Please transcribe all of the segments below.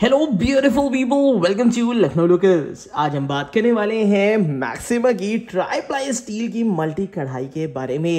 hello beautiful people welcome to Lucknow locals आज हम बात करने वाले हैं मैक्सिमा की ट्राई प्लाई स्टील की मल्टी कढ़ाई के बारे में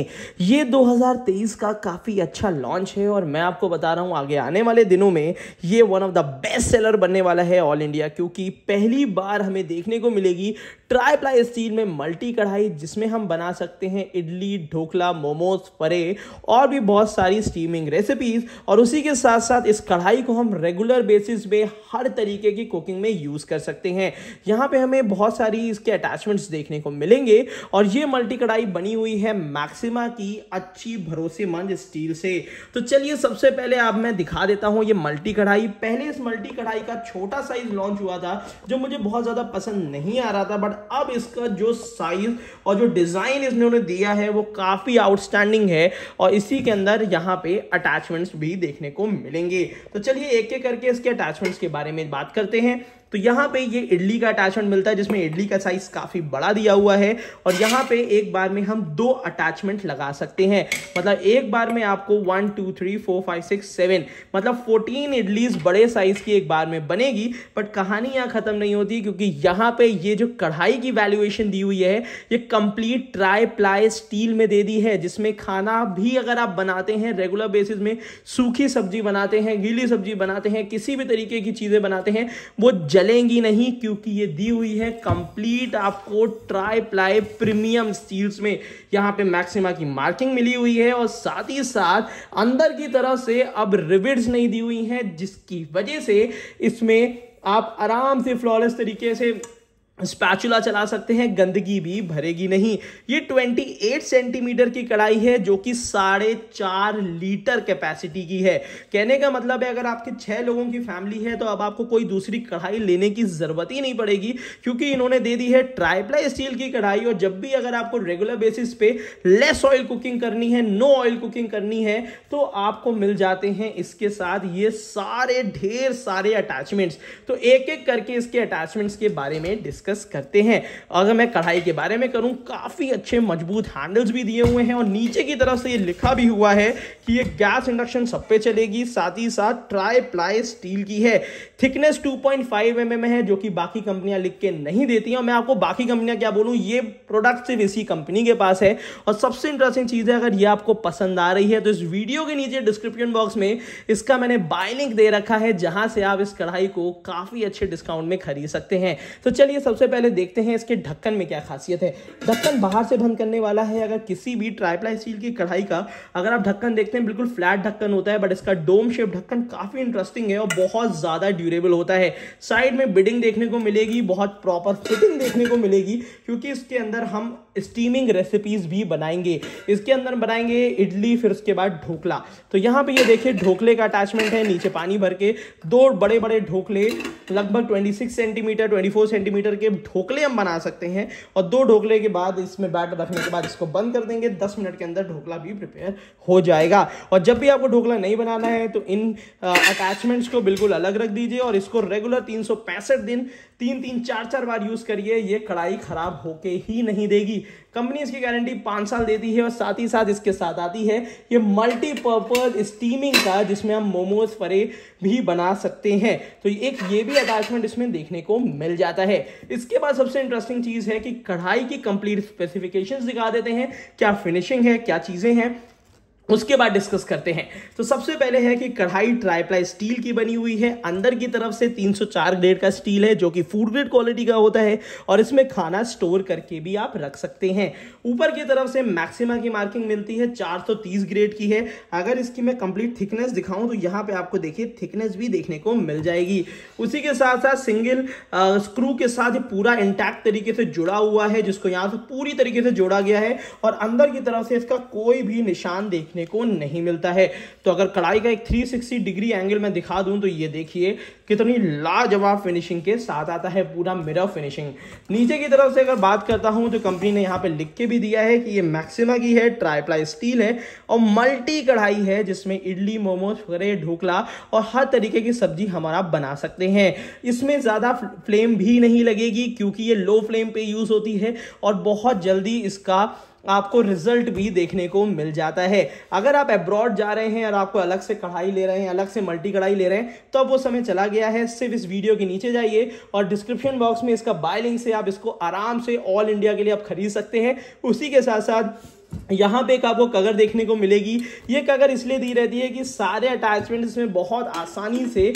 ये 2023 का काफ़ी अच्छा लॉन्च है और मैं आपको बता रहा हूँ आगे आने वाले दिनों में ये one of the best seller बनने वाला है ऑल इंडिया क्योंकि पहली बार हमें देखने को मिलेगी ट्राई प्लाई स्टील में मल्टी कढ़ाई जिसमें हम बना सकते हैं इडली ढोकला मोमोज परे और भी बहुत सारी स्टीमिंग रेसिपीज़ और उसी के साथ साथ इस कढ़ाई को हम रेगुलर बेसिस पे हर तरीके की कुकिंग में यूज़ कर सकते हैं यहाँ पे हमें बहुत सारी इसके अटैचमेंट्स देखने को मिलेंगे और ये मल्टी कढ़ाई बनी हुई है मैक्सिमा की अच्छी भरोसेमंद स्टील से तो चलिए सबसे पहले आप मैं दिखा देता हूँ ये मल्टी कढ़ाई पहले इस मल्टी कढ़ाई का छोटा साइज लॉन्च हुआ था जो मुझे बहुत ज़्यादा पसंद नहीं आ रहा था बट अब इसका जो साइज और जो डिज़ाइन इन्होंने दिया है वो काफ़ी आउटस्टैंडिंग है और इसी के अंदर यहाँ पे अटैचमेंट्स भी देखने को मिलेंगे तो चलिए एक एक करके इसके अटैचमेंट के बारे में बात करते हैं तो यहाँ पे ये इडली का अटैचमेंट मिलता है जिसमें इडली का साइज काफी बड़ा दिया हुआ है और यहाँ पे एक बार में हम दो अटैचमेंट लगा सकते हैं मतलब एक बार में आपको one two three four five six seven मतलब फोर्टीन इडलीज बड़े साइज की एक बार में बनेगी बट कहानी यहाँ खत्म नहीं होती क्योंकि यहाँ पे ये जो कढ़ाई की वैल्यूएशन दी हुई है ये कंप्लीट ट्राई प्लाई स्टील में दे दी है जिसमें खाना भी अगर आप बनाते हैं रेगुलर बेसिस में सूखी सब्जी बनाते हैं गीली सब्जी बनाते हैं किसी भी तरीके की चीजें बनाते हैं वो जलेंगी नहीं क्योंकि ये दी हुई है कंप्लीट आपको ट्राई प्लाई प्रीमियम स्टील्स में यहाँ पे मैक्सिमा की मार्किंग मिली हुई है और साथ ही साथ अंदर की तरफ से अब रिविड्स नहीं दी हुई हैं जिसकी वजह से इसमें आप आराम से फ्लॉलेस तरीके से स्पैचुला चला सकते हैं गंदगी भी भरेगी नहीं ये 28 सेंटीमीटर की कढ़ाई है जो कि साढ़े चार लीटर कैपेसिटी की है कहने का मतलब है अगर आपके छः लोगों की फैमिली है तो अब आपको कोई दूसरी कढ़ाई लेने की ज़रूरत ही नहीं पड़ेगी क्योंकि इन्होंने दे दी है ट्राइप्लाई स्टील की कढ़ाई और जब भी अगर आपको रेगुलर बेसिस पे लेस ऑयल कुकिंग करनी है नो ऑयल कुकिंग करनी है तो आपको मिल जाते हैं इसके साथ ये सारे ढेर सारे अटैचमेंट्स तो एक एक करके इसके अटैचमेंट्स के बारे में डिस्क डिस्कस करते हैं अगर मैं कढ़ाई के बारे में करूं काफ़ी अच्छे मजबूत हैंडल्स भी दिए हुए हैं और नीचे की तरफ से ये लिखा भी हुआ है कि ये गैस इंडक्शन सब पे चलेगी साथ ही साथ ट्राई प्लाई स्टील की है थिकनेस 2.5 पॉइंट है जो कि बाकी कंपनियां लिख के नहीं देती हैं और मैं आपको बाकी कंपनियां क्या बोलूँ ये प्रोडक्ट सिर्फ इसी कंपनी के पास है और सबसे इंटरेस्टिंग चीज़ है अगर ये आपको पसंद आ रही है तो इस वीडियो के नीचे डिस्क्रिप्शन बॉक्स में इसका मैंने बाय लिंक दे रखा है जहां से आप इस कढ़ाई को काफ़ी अच्छे डिस्काउंट में खरीद सकते हैं तो चलिए सब सबसे पहले देखते हैं इसके ढक्कन में क्या खासियत है ढक्कन बाहर से बंद करने वाला है अगर किसी भी ट्राईप्लाई स्टील की कढ़ाई का अगर आप ढक्कन देखते हैं बिल्कुल फ्लैट ढक्कन होता है बट इसका डोम शेप ढक्कन काफ़ी इंटरेस्टिंग है और बहुत ज़्यादा ड्यूरेबल होता है साइड में बिडिंग देखने को मिलेगी बहुत प्रॉपर फिटिंग देखने को मिलेगी क्योंकि इसके अंदर हम स्टीमिंग रेसिपीज भी बनाएंगे इसके अंदर बनाएंगे इडली फिर उसके बाद ढोकला तो यहाँ पे ये देखिए ढोकले का अटैचमेंट है नीचे पानी भर के दो बड़े बड़े ढोकले लगभग 26 सेंटीमीटर 24 सेंटीमीटर के ढोकले हम बना सकते हैं और दो ढोकले के बाद इसमें बैटर रखने के बाद इसको बंद कर देंगे दस मिनट के अंदर ढोकला भी प्रिपेयर हो जाएगा और जब भी आपको ढोकला नहीं बनाना है तो इन अटैचमेंट्स को बिल्कुल अलग रख दीजिए और इसको रेगुलर तीन दिन तीन तीन चार चार बार यूज करिए ये कढ़ाई खराब होके ही नहीं देगी कंपनी इसकी गारंटी पाँच साल देती है और साथ ही साथ इसके साथ आती है ये मल्टीपर्पज स्टीमिंग का जिसमें हम मोमोज फरे भी बना सकते हैं तो एक ये भी अटैचमेंट इसमें देखने को मिल जाता है इसके बाद सबसे इंटरेस्टिंग चीज़ है कि कढ़ाई की कंप्लीट स्पेसिफिकेशन दिखा देते हैं क्या फिनिशिंग है क्या चीज़ें हैं उसके बाद डिस्कस करते हैं तो सबसे पहले है कि कढ़ाई ट्राईप्लाई स्टील की बनी हुई है अंदर की तरफ से 304 ग्रेड का स्टील है जो कि फूड ग्रेड क्वालिटी का होता है और इसमें खाना स्टोर करके भी आप रख सकते हैं ऊपर की तरफ से मैक्सिमा की मार्किंग मिलती है 430 ग्रेड की है अगर इसकी मैं कंप्लीट थिकनेस दिखाऊं तो यहाँ पे आपको देखिए थिकनेस भी देखने को मिल जाएगी उसी के साथ साथ सिंगल स्क्रू के साथ पूरा इंटैक्ट तरीके से जुड़ा हुआ है जिसको यहाँ से पूरी तरीके से जोड़ा गया है और अंदर की तरफ से इसका कोई भी निशान देख देखने को नहीं मिलता है तो अगर कढ़ाई का एक 360 डिग्री एंगल मैं दिखा दूं तो ये देखिए कितनी लाजवाब फिनिशिंग के साथ आता है पूरा मिरर फिनिशिंग नीचे की तरफ से अगर बात करता हूं तो कंपनी ने यहाँ पे लिख के भी दिया है कि ये मैक्सिमा की है ट्राईप्लाई स्टील है और मल्टी कढ़ाई है जिसमें इडली मोमोज वगैरह ढोकला और हर तरीके की सब्जी हमारा बना सकते हैं इसमें ज़्यादा फ्लेम भी नहीं लगेगी क्योंकि ये लो फ्लेम पे यूज़ होती है और बहुत जल्दी इसका आपको रिजल्ट भी देखने को मिल जाता है अगर आप एब्रॉड जा रहे हैं और आपको अलग से कढ़ाई ले रहे हैं अलग से मल्टी कढ़ाई ले रहे हैं तो अब वो समय चला गया है सिर्फ इस वीडियो के नीचे जाइए और डिस्क्रिप्शन बॉक्स में इसका बाय लिंक से आप इसको आराम से ऑल इंडिया के लिए आप खरीद सकते हैं उसी के साथ साथ यहाँ पे एक आपको कगर देखने को मिलेगी ये कगर इसलिए दी रहती है कि सारे अटैचमेंट इसमें बहुत आसानी से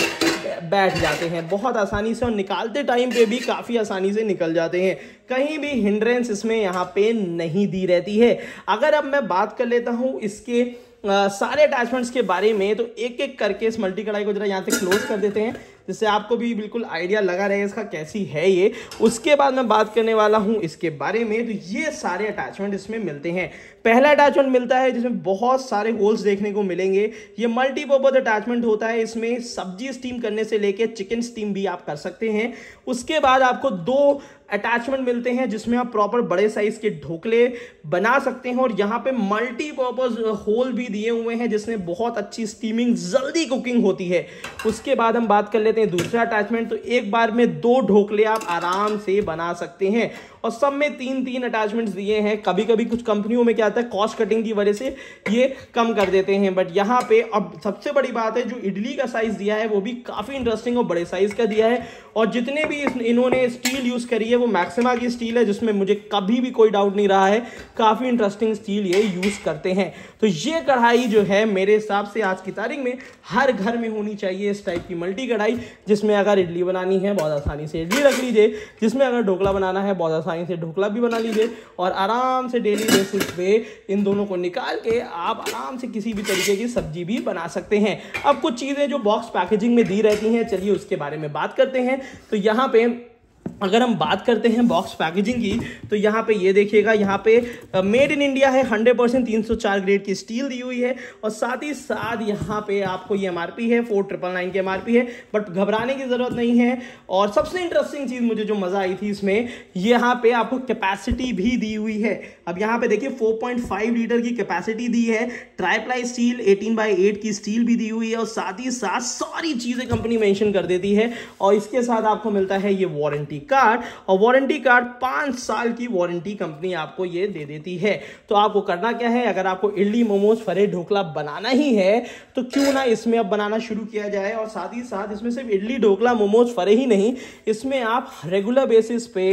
बैठ जाते हैं बहुत आसानी से और निकालते टाइम पे भी काफ़ी आसानी से निकल जाते हैं कहीं भी हिंड्रेंस इसमें यहाँ पे नहीं दी रहती है अगर अब मैं बात कर लेता हूँ इसके आ, सारे अटैचमेंट्स के बारे में तो एक एक करके इस मल्टी कढ़ाई को जरा यहाँ से क्लोज कर देते हैं जिससे आपको भी बिल्कुल आइडिया लगा रहेगा इसका कैसी है ये उसके बाद मैं बात करने वाला हूँ इसके बारे में तो ये सारे अटैचमेंट इसमें मिलते हैं पहला अटैचमेंट मिलता है जिसमें बहुत सारे होल्स देखने को मिलेंगे ये मल्टीपर्पज अटैचमेंट होता है इसमें सब्जी स्टीम करने से लेकर चिकन स्टीम भी आप कर सकते हैं उसके बाद आपको दो अटैचमेंट मिलते हैं जिसमें आप प्रॉपर बड़े साइज के ढोकले बना सकते हैं और यहाँ पे मल्टीपर्पज होल भी दिए हुए हैं जिसमें बहुत अच्छी स्टीमिंग जल्दी कुकिंग होती है उसके बाद हम बात कर लेते हैं दूसरा अटैचमेंट तो एक बार में दो ढोकले आप आराम से बना सकते हैं और सब में तीन तीन अटैचमेंट्स दिए हैं कभी कभी कुछ कंपनियों में क्या आता है कॉस्ट कटिंग की वजह से ये कम कर देते हैं बट यहाँ पे अब सबसे बड़ी बात है जो इडली का साइज दिया है वो भी काफ़ी इंटरेस्टिंग और बड़े साइज का दिया है और जितने भी इन्होंने स्टील यूज़ करी है वो मैक्सिमा की स्टील है जिसमें मुझे कभी भी कोई डाउट नहीं रहा है काफ़ी इंटरेस्टिंग स्टील ये यूज़ करते हैं तो ये कढ़ाई जो है मेरे हिसाब से आज की तारीख में हर घर में होनी चाहिए इस टाइप की मल्टी कढ़ाई जिसमें अगर इडली बनानी है बहुत आसानी से इडली रख लीजिए जिसमें अगर ढोकला बनाना है बहुत आसानी आसानी से ढोकला भी बना लीजिए और आराम से डेली बेसिस पे इन दोनों को निकाल के आप आराम से किसी भी तरीके की सब्जी भी बना सकते हैं अब कुछ चीज़ें जो बॉक्स पैकेजिंग में दी रहती हैं चलिए उसके बारे में बात करते हैं तो यहाँ पे अगर हम बात करते हैं बॉक्स पैकेजिंग की तो यहाँ पे ये देखिएगा यहाँ पे मेड इन इंडिया है 100 परसेंट तीन ग्रेड की स्टील दी हुई है और साथ ही साथ यहाँ पे आपको ये एम है फोर ट्रिपल नाइन की एम है बट घबराने की ज़रूरत नहीं है और सबसे इंटरेस्टिंग चीज़ मुझे जो मज़ा आई थी इसमें यहाँ पे आपको कैपेसिटी भी दी हुई है अब यहाँ पे देखिए फोर लीटर की कैपेसिटी दी है tri ply steel eighteen by eight की स्टील भी दी हुई है और साथ ही साथ सारी चीज़ें कंपनी मैंशन कर देती है और इसके साथ आपको मिलता है ये वारंटी कार्ड और वारंटी कार्ड पांच साल की वारंटी कंपनी आपको ये दे देती है तो आपको करना क्या है अगर आपको इडली मोमोज फरे ढोकला बनाना ही है तो क्यों ना इसमें अब बनाना शुरू किया जाए और साथ ही साथ इसमें सिर्फ इडली ढोकला मोमोज फरे ही नहीं इसमें आप रेगुलर बेसिस पे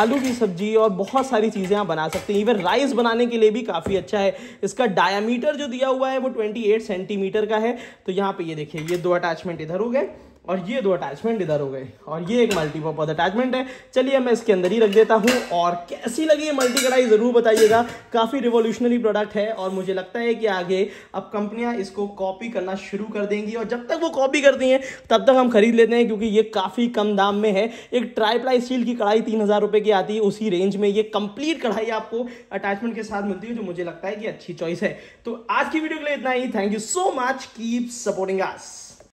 आलू की सब्जी और बहुत सारी चीज़ें आप बना सकते हैं इवन राइस बनाने के लिए भी काफ़ी अच्छा है इसका डायमीटर जो दिया हुआ है वो ट्वेंटी सेंटीमीटर का है तो यहाँ पे ये देखिए ये दो अटैचमेंट इधर हो गए और ये दो अटैचमेंट इधर हो गए और ये एक मल्टीपर्पज अटैचमेंट है चलिए मैं इसके अंदर ही रख देता हूँ और कैसी लगी ये मल्टी कढ़ाई ज़रूर बताइएगा काफ़ी रिवोल्यूशनरी प्रोडक्ट है और मुझे लगता है कि आगे अब कंपनियाँ इसको कॉपी करना शुरू कर देंगी और जब तक वो कॉपी करती हैं तब तक हम खरीद लेते हैं क्योंकि ये काफ़ी कम दाम में है एक ट्राईप्लाई स्टील की कढ़ाई तीन हज़ार रुपये की आती है उसी रेंज में ये कंप्लीट कढ़ाई आपको अटैचमेंट के साथ मिलती है जो मुझे लगता है कि अच्छी चॉइस है तो आज की वीडियो के लिए इतना ही thank you so much keep supporting us